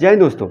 जय हिंद दोस्तों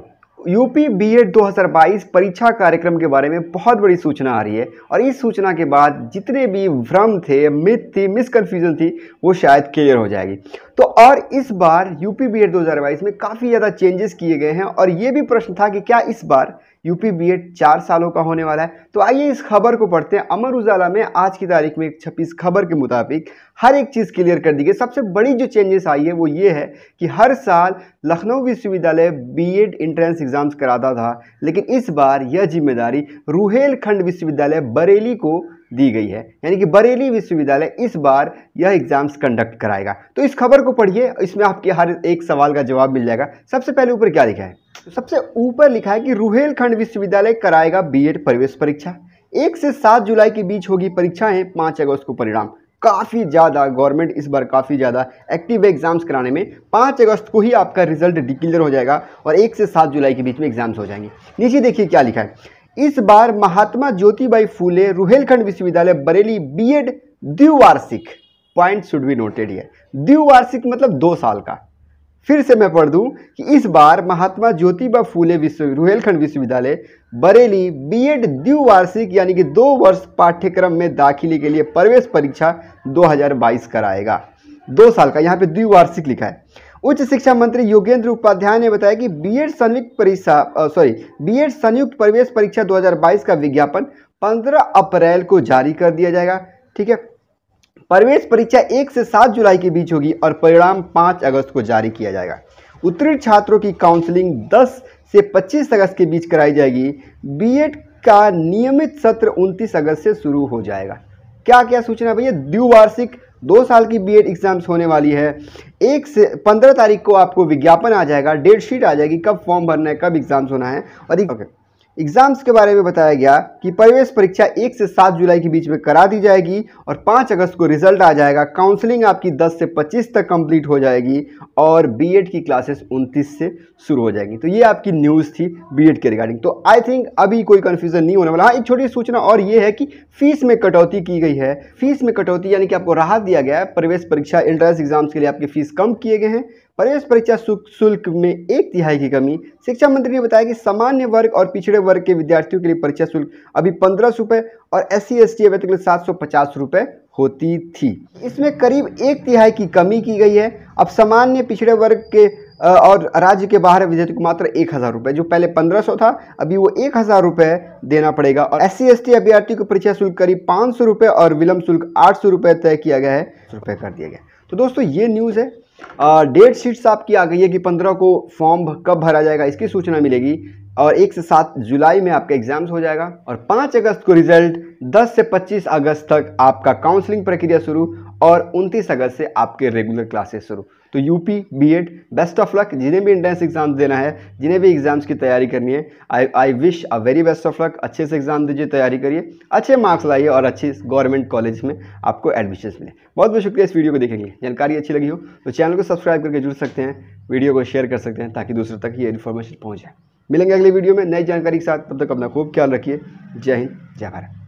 UP BEd 2022 परीक्षा कार्यक्रम के बारे में बहुत बड़ी सूचना आ रही है और इस सूचना के बाद जितने भी भ्रम थे मिथ थी मिसकन्फ्यूजन थी वो शायद क्लियर हो जाएगी तो और इस बार यूपी बीएड 2022 में काफ़ी ज़्यादा चेंजेस किए गए हैं और ये भी प्रश्न था कि क्या इस बार यूपी बीएड चार सालों का होने वाला है तो आइए इस खबर को पढ़ते हैं अमर उजाला में आज की तारीख में एक छपी इस खबर के मुताबिक हर एक चीज़ क्लियर कर दी गई सबसे बड़ी जो चेंजेस आई है वो ये है कि हर साल लखनऊ विश्वविद्यालय बीएड एंट्रेंस एग्जाम एग्ज़ाम्स कराता था लेकिन इस बार यह जिम्मेदारी रुहेलखंड विश्वविद्यालय बरेली को दी गई है यानी कि बरेली विश्वविद्यालय इस बार यह एग्ज़ाम्स कंडक्ट कराएगा तो इस खबर को पढ़िए इसमें आपके हर एक सवाल का जवाब मिल जाएगा सबसे पहले ऊपर क्या लिखा है सबसे ऊपर लिखा है कि रुहेलखंड विश्वविद्यालय कराएगा बी प्रवेश परीक्षा एक से सात जुलाई के बीच होगी परीक्षाएं पाँच अगस्त को परिणाम काफ़ी ज़्यादा गवर्नमेंट इस बार काफ़ी ज़्यादा एक्टिव एग्ज़ाम्स कराने में पाँच अगस्त को ही आपका रिजल्ट डिक्लेयर हो जाएगा और एक से सात जुलाई के बीच में एग्ज़ाम्स हो जाएंगे नीचे देखिए क्या लिखा है इस बार महात्मा ज्योतिबाई फूले रुहेलखंड विश्वविद्यालय बरेली बीएड द्विवार्षिक पॉइंट शुड बी नोटेड ये द्विवार्षिक मतलब दो साल का फिर से मैं पढ़ दूं कि इस बार महात्मा ज्योतिबा फूले विश्व रुहेलखंड विश्वविद्यालय बरेली बीएड द्विवार्षिक यानी कि दो वर्ष पाठ्यक्रम में दाखिले के लिए प्रवेश परीक्षा 2022 कराएगा दो साल का यहाँ पे द्विवार्षिक लिखा है उच्च शिक्षा मंत्री योगेंद्र उपाध्याय ने बताया कि बी संयुक्त परीक्षा सॉरी बी संयुक्त प्रवेश परीक्षा दो का विज्ञापन पंद्रह अप्रैल को जारी कर दिया जाएगा ठीक है प्रवेश परीक्षा एक से सात जुलाई के बीच होगी और परिणाम पाँच अगस्त को जारी किया जाएगा उत्तीर्ण छात्रों की काउंसलिंग दस से पच्चीस अगस्त के बीच कराई जाएगी बीएड का नियमित सत्र उनतीस अगस्त से शुरू हो जाएगा क्या क्या सूचना भैया द्विवार्षिक दो साल की बीएड एग्जाम्स होने वाली है एक से पंद्रह तारीख को आपको विज्ञापन आ जाएगा डेट शीट आ जाएगी कब फॉर्म भरना है कब एग्जाम्स होना है और okay. एग्जाम्स के बारे में बताया गया कि प्रवेश परीक्षा एक से सात जुलाई के बीच में करा दी जाएगी और पाँच अगस्त को रिजल्ट आ जाएगा काउंसलिंग आपकी दस से पच्चीस तक कंप्लीट हो जाएगी और बीएड की क्लासेस उनतीस से शुरू हो जाएगी तो ये आपकी न्यूज़ थी बीएड के रिगार्डिंग तो आई थिंक अभी कोई कन्फ्यूजन नहीं होने वाला हाँ एक छोटी सूचना और ये है कि फीस में कटौती की गई है फीस में कटौती यानी कि आपको राहत दिया गया है प्रवेश परीक्षा एंट्रेंस एग्जाम्स के लिए आपकी फीस कम किए गए हैं प्रवेश परीक्षा शुल्क में एक तिहाई की कमी शिक्षा मंत्री ने बताया कि सामान्य वर्ग और पिछड़े वर्ग के विद्यार्थियों के लिए परीक्षा शुल्क अभी पंद्रह सौ रुपये और एस सी एस टी अभ्यर्थियों के लिए सात सौ पचास रुपये होती थी इसमें करीब एक तिहाई की कमी की गई है अब सामान्य पिछड़े वर्ग के और राज्य के बाहर विद्यार्थियों को मात्र एक हज़ार रुपये जो पहले पंद्रह सौ था अभी वो एक हज़ार रुपये देना पड़ेगा और एस सी एस टी अभ्यर्थियों को परीक्षा शुल्क करीब पाँच सौ रुपये और विलम्ब शुल्क आठ सौ रुपये तय किया गया है रुपये कर दिया गया तो दोस्तों ये न्यूज़ है डेट शीट्स आपकी आ गई है कि पंद्रह को फॉर्म कब भरा जाएगा इसकी सूचना मिलेगी और एक से सात जुलाई में आपका एग्जाम्स हो जाएगा और पाँच अगस्त को रिजल्ट दस से पच्चीस अगस्त तक आपका काउंसलिंग प्रक्रिया शुरू और उनतीस अगस्त से आपके रेगुलर क्लासेस शुरू तो UP BEd best of luck जिन्हें भी इंट्रेंस एग्जाम देना है जिन्हें भी एग्जाम्स की तैयारी करनी है I I wish a very best of luck अच्छे से एग्जाम दीजिए तैयारी करिए अच्छे मार्क्स लाइए और अच्छे गवर्नमेंट कॉलेज में आपको एडमिशन मिले बहुत बहुत शुक्रिया इस वीडियो को देखेंगे जानकारी अच्छी लगी हो तो चैनल को सब्सक्राइब करके जुड़ सकते हैं वीडियो को शेयर कर सकते हैं ताकि दूसरों तक ये इन्फॉर्मेशन पहुँच जाए मिलेंगे अगले वीडियो में नई जानकारी के साथ तब तक अपना खूब ख्याल रखिए जय हिंद जय भारत